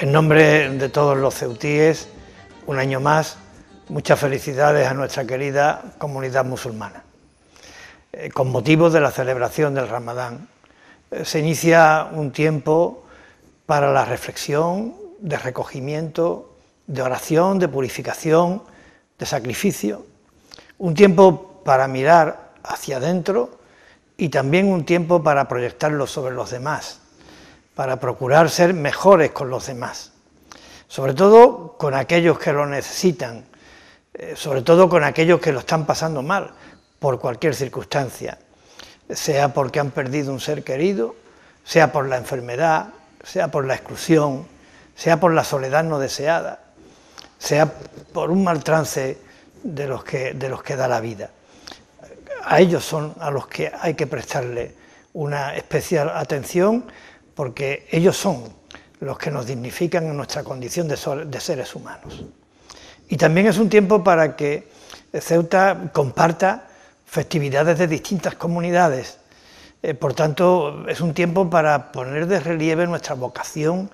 En nombre de todos los ceutíes, un año más, muchas felicidades a nuestra querida comunidad musulmana. Eh, con motivo de la celebración del Ramadán, eh, se inicia un tiempo para la reflexión, de recogimiento, de oración, de purificación, de sacrificio. Un tiempo para mirar hacia adentro y también un tiempo para proyectarlo sobre los demás, para procurar ser mejores con los demás, sobre todo con aquellos que lo necesitan, eh, sobre todo con aquellos que lo están pasando mal por cualquier circunstancia, sea porque han perdido un ser querido, sea por la enfermedad, sea por la exclusión, sea por la soledad no deseada, sea por un mal trance de los que, de los que da la vida a ellos son a los que hay que prestarle una especial atención porque ellos son los que nos dignifican en nuestra condición de, seres humanos. Y también es un tiempo para que Ceuta comparta festividades de distintas comunidades. Eh, por tanto, es un tiempo para poner de relieve nuestra vocación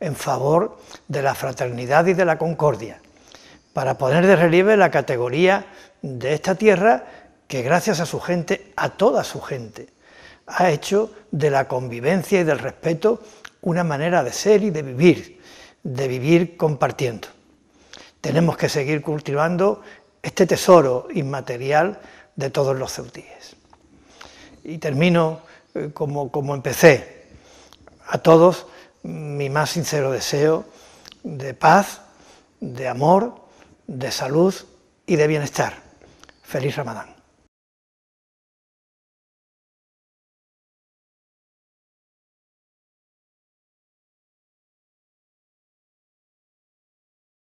en favor de la fraternidad y de la concordia, para poner de relieve la categoría de esta tierra que gracias a su gente, a toda su gente, ha hecho de la convivencia y del respeto una manera de ser y de vivir, de vivir compartiendo. Tenemos que seguir cultivando este tesoro inmaterial de todos los ceutíes. Y termino eh, como, como empecé. A todos mm, mi más sincero deseo de paz, de amor, de salud y de bienestar. Feliz Ramadán.